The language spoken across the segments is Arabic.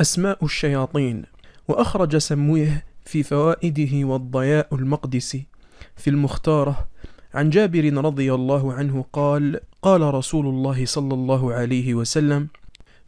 أسماء الشياطين وأخرج سمويه في فوائده والضياء المقدسي في المختارة عن جابر رضي الله عنه قال قال رسول الله صلى الله عليه وسلم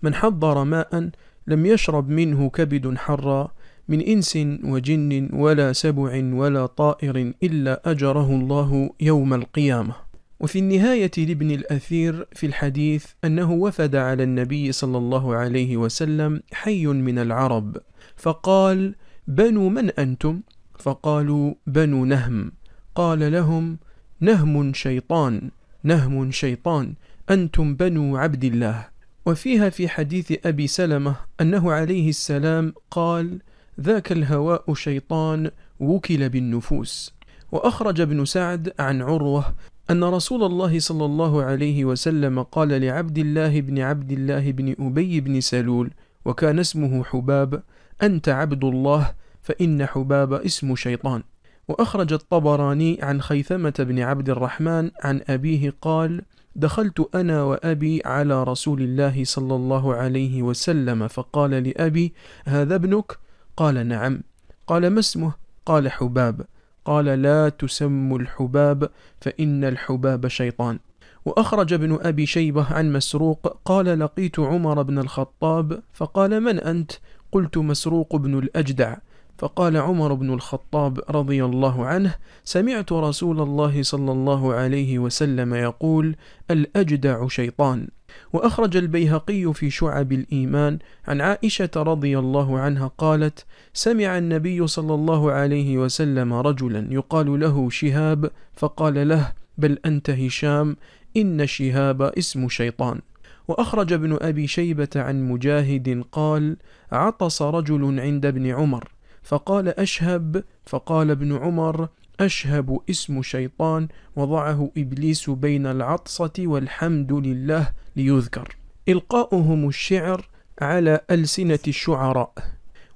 من حضر ماء لم يشرب منه كبد حرا من إنس وجن ولا سبع ولا طائر إلا أجره الله يوم القيامة وفي النهاية لابن الأثير في الحديث أنه وفد على النبي صلى الله عليه وسلم حي من العرب فقال بنو من أنتم؟ فقالوا بنو نهم قال لهم نهم شيطان نهم شيطان أنتم بنو عبد الله وفيها في حديث أبي سلمة أنه عليه السلام قال ذاك الهواء شيطان وكل بالنفوس وأخرج ابن سعد عن عروة أن رسول الله صلى الله عليه وسلم قال لعبد الله بن عبد الله بن أبي بن سلول وكان اسمه حباب أنت عبد الله فإن حباب اسم شيطان وأخرج الطبراني عن خيثمة بن عبد الرحمن عن أبيه قال دخلت أنا وأبي على رسول الله صلى الله عليه وسلم فقال لأبي هذا ابنك؟ قال نعم قال ما اسمه؟ قال حباب قال لا تسم الحباب فإن الحباب شيطان وأخرج ابن أبي شيبة عن مسروق قال لقيت عمر بن الخطاب فقال من أنت؟ قلت مسروق بن الأجدع فقال عمر بن الخطاب رضي الله عنه سمعت رسول الله صلى الله عليه وسلم يقول الأجدع شيطان وأخرج البيهقي في شعب الإيمان عن عائشة رضي الله عنها قالت سمع النبي صلى الله عليه وسلم رجلا يقال له شهاب فقال له بل أنت هشام إن شهاب اسم شيطان وأخرج ابن أبي شيبة عن مجاهد قال عطس رجل عند ابن عمر فقال أشهب فقال ابن عمر أشهب اسم شيطان وضعه إبليس بين العطسة والحمد لله ليذكر إلقاؤهم الشعر على ألسنة الشعراء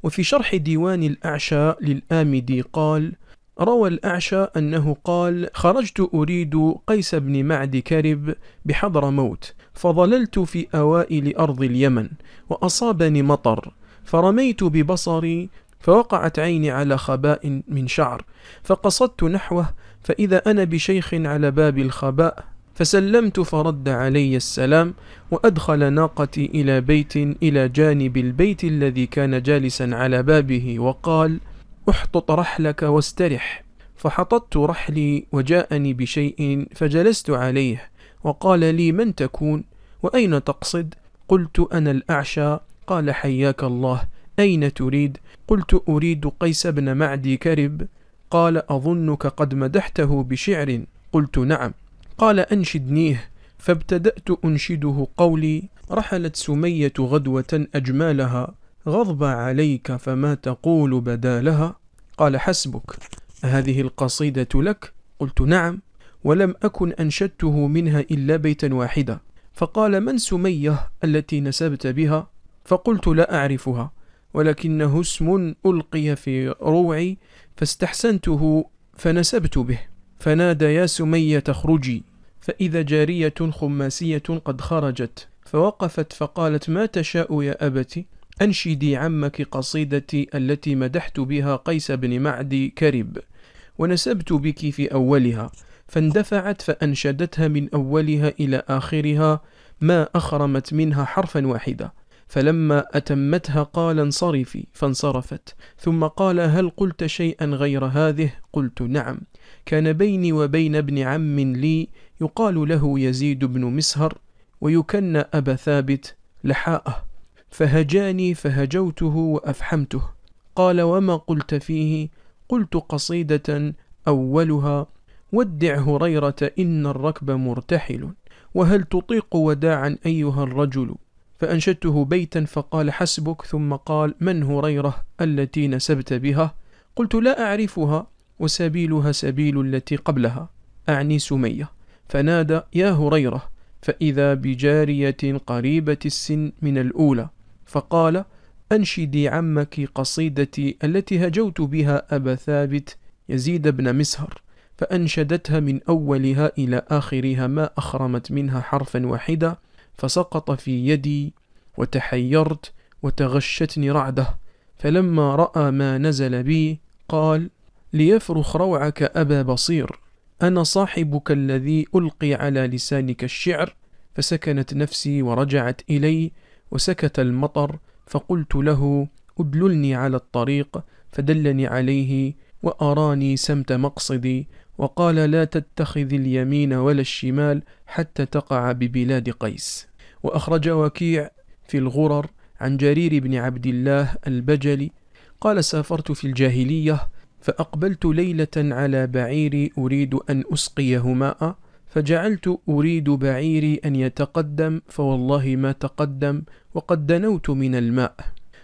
وفي شرح ديوان الأعشى للآمدي قال روى الأعشى أنه قال خرجت أريد قيس بن معد كرب بحضر موت فظللت في أوائل أرض اليمن وأصابني مطر فرميت ببصري فوقعت عيني على خباء من شعر فقصدت نحوه فإذا أنا بشيخ على باب الخباء فسلمت فرد علي السلام وأدخل ناقتي إلى بيت إلى جانب البيت الذي كان جالسا على بابه وقال احطط رحلك واسترح فحططت رحلي وجاءني بشيء فجلست عليه وقال لي من تكون وأين تقصد قلت أنا الأعشى قال حياك الله أين تريد؟ قلت أريد قيس بن معدي كرب قال أظنك قد مدحته بشعر قلت نعم قال أنشدنيه فابتدأت أنشده قولي رحلت سمية غدوة أجمالها غضب عليك فما تقول بدالها قال حسبك هذه القصيدة لك قلت نعم ولم أكن أنشدته منها إلا بيتا واحدا فقال من سمية التي نسبت بها فقلت لا أعرفها ولكنه اسم ألقي في روعي فاستحسنته فنسبت به فنادى يا سمية اخرجي فإذا جارية خماسية قد خرجت فوقفت فقالت ما تشاء يا أبت أنشدي عمك قصيدتي التي مدحت بها قيس بن معدي كرب ونسبت بك في أولها فاندفعت فأنشدتها من أولها إلى آخرها ما أخرمت منها حرفا واحدا فلما أتمتها قال انصرفي فانصرفت ثم قال هل قلت شيئا غير هذه قلت نعم كان بيني وبين ابن عم لي يقال له يزيد بن مسهر ويكن أبا ثابت لحاءه فهجاني فهجوته وأفحمته قال وما قلت فيه قلت قصيدة أولها ودع هريرة إن الركب مرتحل وهل تطيق وداعا أيها الرجل فأنشدته بيتا فقال حسبك ثم قال من هريرة التي نسبت بها قلت لا أعرفها وسبيلها سبيل التي قبلها أعني سمية فنادى يا هريرة فإذا بجارية قريبة السن من الأولى فقال أنشدي عمك قصيدتي التي هجوت بها أبا ثابت يزيد بن مسهر فأنشدتها من أولها إلى آخرها ما أخرمت منها حرفا واحدا فسقط في يدي وتحيرت وتغشتني رعده فلما رأى ما نزل بي قال ليفرخ روعك أبا بصير أنا صاحبك الذي ألقي على لسانك الشعر فسكنت نفسي ورجعت إلي وسكت المطر فقلت له أدللني على الطريق فدلني عليه وأراني سمت مقصدي وقال لا تتخذ اليمين ولا الشمال حتى تقع ببلاد قيس وأخرج وكيع في الغرر عن جرير بن عبد الله البجلي قال سافرت في الجاهلية فأقبلت ليلة على بعيري أريد أن أسقيه ماء فجعلت أريد بعيري أن يتقدم فوالله ما تقدم وقد دنوت من الماء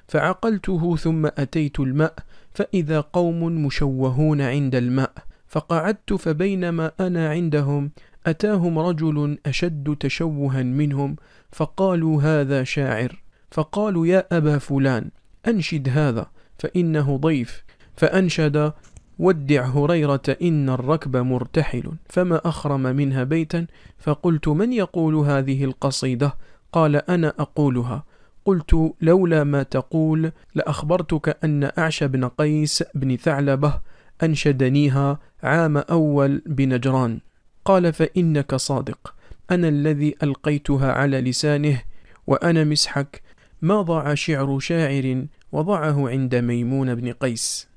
فعقلته ثم أتيت الماء فإذا قوم مشوهون عند الماء فقعدت فبينما أنا عندهم أتاهم رجل أشد تشوها منهم فقالوا هذا شاعر فقالوا يا أبا فلان أنشد هذا فإنه ضيف فأنشد ودع هريرة إن الركب مرتحل فما أخرم منها بيتا فقلت من يقول هذه القصيدة قال أنا أقولها قلت لولا ما تقول لأخبرتك أن أعش بن قيس بن ثعلبة أنشدنيها عام أول بنجران قال فإنك صادق أنا الذي ألقيتها على لسانه وأنا مسحك ما ضاع شعر شاعر وضعه عند ميمون بن قيس